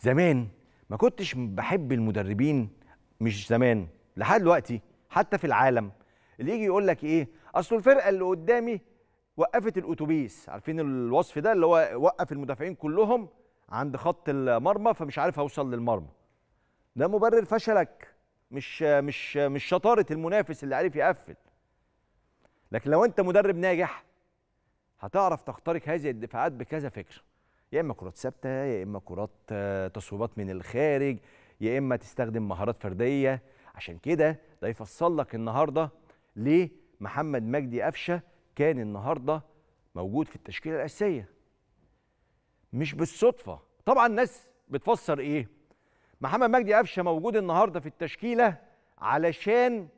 زمان ما كنتش بحب المدربين مش زمان لحد دلوقتي حتى في العالم اللي يجي يقول لك ايه اصل الفرقه اللي قدامي وقفت الاتوبيس عارفين الوصف ده اللي هو وقف المدافعين كلهم عند خط المرمى فمش عارف اوصل للمرمى ده مبرر فشلك مش مش مش شطاره المنافس اللي عارف يقفل لكن لو انت مدرب ناجح هتعرف تخترق هذه الدفاعات بكذا فكره يا اما كرات ثابته يا اما كرات آه، تصويبات من الخارج يا اما تستخدم مهارات فرديه عشان كده ده يفصل لك النهارده ليه محمد مجدي قفشه كان النهارده موجود في التشكيله الاساسيه مش بالصدفه طبعا الناس بتفسر ايه محمد مجدي قفشه موجود النهارده في التشكيله علشان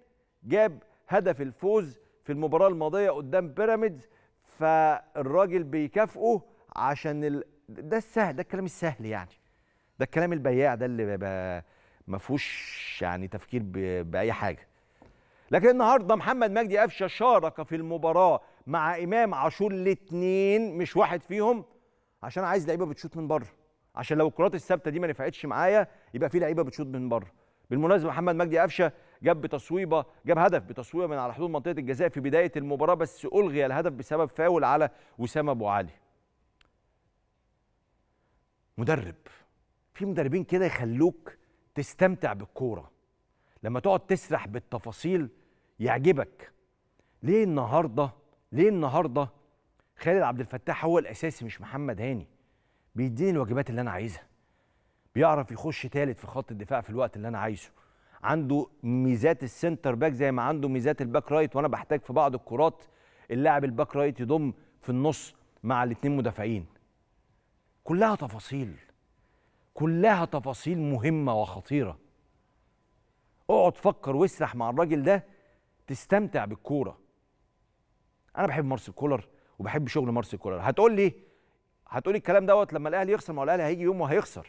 جاب هدف الفوز في المباراه الماضيه قدام بيراميدز فالراجل بيكافئه عشان ال... ده السهل ده الكلام السهل يعني ده الكلام البياع ده اللي بقى ما فيهوش يعني تفكير ب... باي حاجه لكن النهارده محمد مجدي قفشه شارك في المباراه مع امام عاشور الاثنين مش واحد فيهم عشان عايز لعيبه بتشوط من بره عشان لو الكرات الثابته دي ما نفعتش معايا يبقى في لعيبه بتشوط من بره بالمناسبه محمد مجدي قفشه جاب بتصويبه جاب هدف بتصويبه من على حدود منطقه الجزاء في بدايه المباراه بس الغي الهدف بسبب فاول على وسام ابو علي مدرب في مدربين كده يخلوك تستمتع بالكوره لما تقعد تسرح بالتفاصيل يعجبك ليه النهارده ليه النهارده خالد عبد الفتاح هو الاساسي مش محمد هاني بيديني الواجبات اللي انا عايزها بيعرف يخش ثالث في خط الدفاع في الوقت اللي انا عايزه عنده ميزات السنتر باك زي ما عنده ميزات الباك رايت وانا بحتاج في بعض الكرات اللاعب الباك رايت يضم في النص مع الاثنين مدافعين كلها تفاصيل كلها تفاصيل مهمة وخطيرة اقعد فكر واسرح مع الراجل ده تستمتع بالكورة أنا بحب مارسيل كولر وبحب شغل مارسيل كولر هتقول لي هتقول الكلام دوت لما الأهلي يخسر ما هو الأهلي هيجي يوم وهيخسر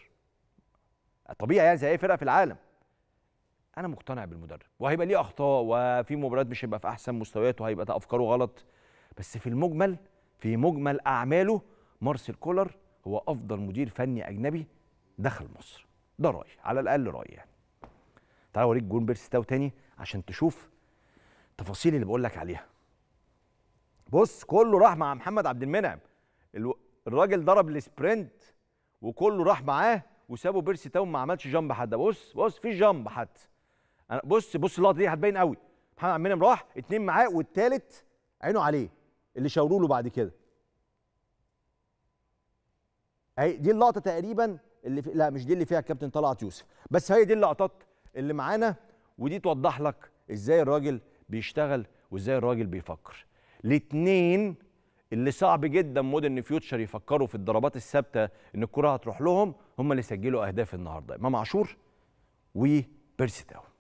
طبيعي يعني زي أي فرقة في العالم أنا مقتنع بالمدرب وهيبقى ليه أخطاء وفي مباريات مش هيبقى في أحسن مستوياته وهيبقى أفكاره غلط بس في المجمل في مجمل أعماله مارسيل كولر هو افضل مدير فني اجنبي دخل مصر ده راي على الاقل راي يعني تعالى اوريك جون بيرسي تاو تاني عشان تشوف التفاصيل اللي بقول لك عليها بص كله راح مع محمد عبد المنعم الراجل ضرب السبرنت وكله راح معاه وسابوا بيرسي تاو ما عملش جامب حتى بص بص في جامب حتى انا بص بص اللقطه دي هتبين قوي محمد عبد المنعم راح اتنين معاه والتالت عينه عليه اللي شاوروا له بعد كده اهي دي اللقطه تقريبا اللي في... لا مش دي اللي فيها الكابتن طلعت يوسف بس هي دي اللقطات اللي معانا ودي توضح لك ازاي الراجل بيشتغل وازاي الراجل بيفكر الاثنين اللي صعب جدا مودرن فيوتشر يفكروا في الضربات الثابته ان الكره هتروح لهم هم اللي سجلوا اهداف النهارده امام عاشور وبيرسي تاون